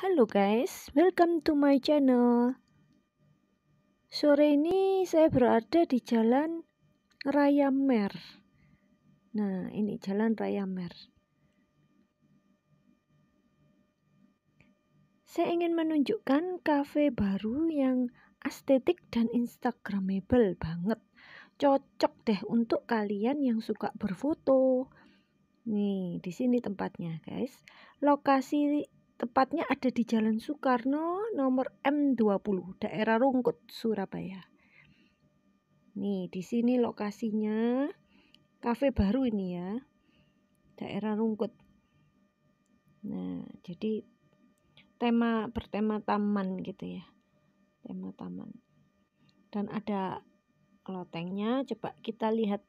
Halo guys, welcome to my channel. Sore ini saya berada di Jalan Raya Mer. Nah, ini Jalan Raya Mer. Saya ingin menunjukkan kafe baru yang estetik dan instagramable banget. Cocok deh untuk kalian yang suka berfoto. Nih, di sini tempatnya, guys. Lokasi Tepatnya ada di Jalan Soekarno nomor M20, daerah Rungkut, Surabaya. Nih, di sini lokasinya kafe baru ini ya. Daerah Rungkut. Nah, jadi tema bertema taman gitu ya. Tema taman. Dan ada lotengnya, coba kita lihat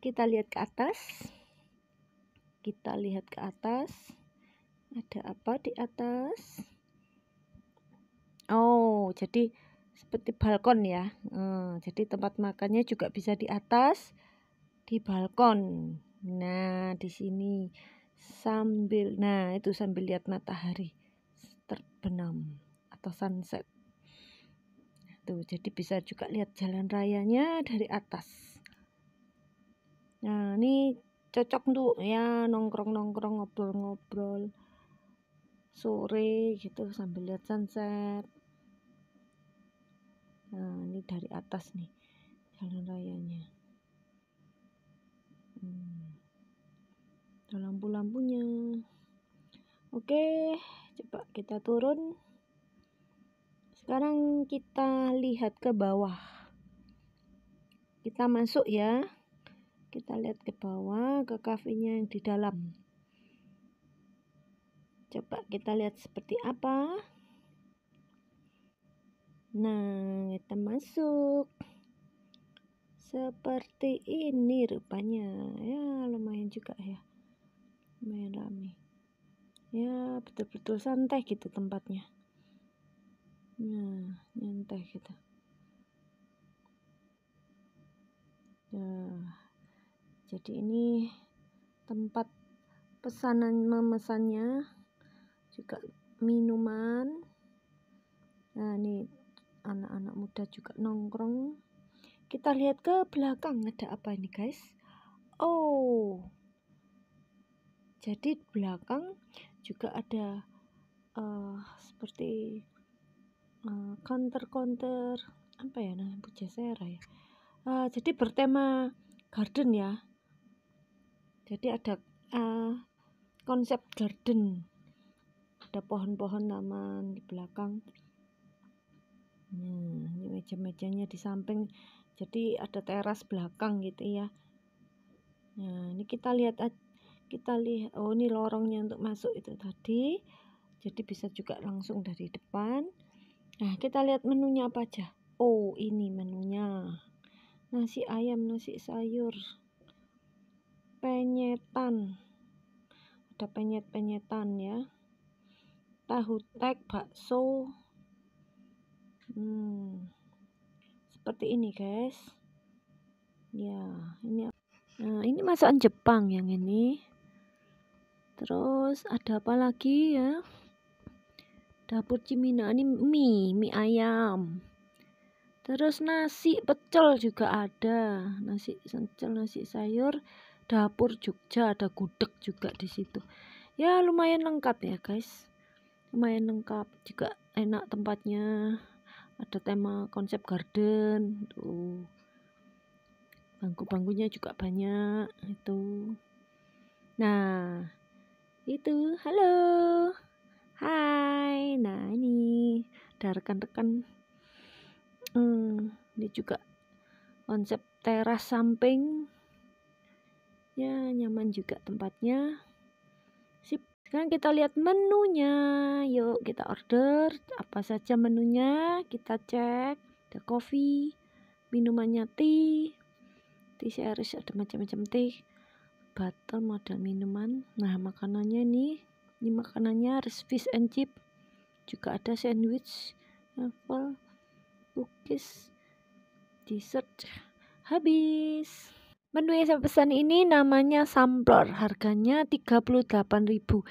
kita lihat ke atas. Kita lihat ke atas. Ada apa di atas? Oh, jadi seperti balkon ya. Hmm, jadi tempat makannya juga bisa di atas, di balkon. Nah, di sini sambil nah itu sambil lihat matahari terbenam atau sunset. Tuh, jadi bisa juga lihat jalan rayanya dari atas. Nah, ini cocok untuk ya nongkrong-nongkrong ngobrol-ngobrol sore gitu sambil lihat sunset nah ini dari atas nih jalan rayanya hmm. lampu-lampunya oke coba kita turun sekarang kita lihat ke bawah kita masuk ya kita lihat ke bawah ke kafenya yang di dalam Coba kita lihat seperti apa. Nah, kita masuk. Seperti ini rupanya. Ya, lumayan juga ya. Lumayan rame. Ya, betul-betul santai gitu tempatnya. Nah, nyantai gitu. Nah, jadi ini tempat pesanan memesannya juga minuman nah ini anak-anak muda juga nongkrong kita lihat ke belakang ada apa ini guys oh jadi belakang juga ada uh, seperti counter-counter eh, uh, apa ya namanya pujasera ya uh, jadi bertema garden ya jadi ada uh, konsep garden ada pohon-pohon taman di belakang nah ini meja-mejanya di samping jadi ada teras belakang gitu ya nah ini kita lihat kita lihat oh ini lorongnya untuk masuk itu tadi jadi bisa juga langsung dari depan nah kita lihat menunya apa aja oh ini menunya nasi ayam nasi sayur penyetan ada penyet-penyetan ya tahu tek, bakso. Hmm. Seperti ini, guys. Ya, ini Nah, ini masakan Jepang yang ini. Terus ada apa lagi ya? Dapur Cimina ini mie, mie ayam. Terus nasi pecel juga ada. Nasi pecel, nasi sayur, dapur Jogja ada gudeg juga di situ. Ya lumayan lengkap ya, guys lumayan lengkap juga enak tempatnya ada tema konsep garden tuh bangku-bangkunya juga banyak itu nah itu halo hai nah ini ada rekan-rekan hmm, ini juga konsep teras samping ya nyaman juga tempatnya sip sekarang kita lihat menunya. Yuk kita order apa saja menunya. Kita cek. Ada kopi, minumannya teh. Tea harus ada macam-macam teh. butter model minuman. Nah, makanannya nih. Ini makanannya harus fish and chip. Juga ada sandwich, waffle, cookies, dessert. Habis. Menu yang saya pesan ini namanya sampler, harganya 38.000.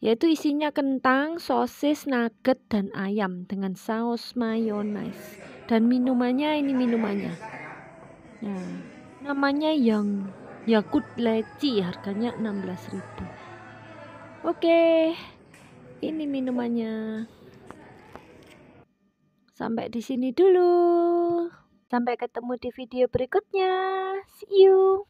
Yaitu isinya kentang, sosis, nugget dan ayam dengan saus mayonnaise. Dan minumannya ini minumannya. Nah, namanya yang Yakut leci harganya 16.000. Oke. Ini minumannya. Sampai di sini dulu. Sampai ketemu di video berikutnya. See you.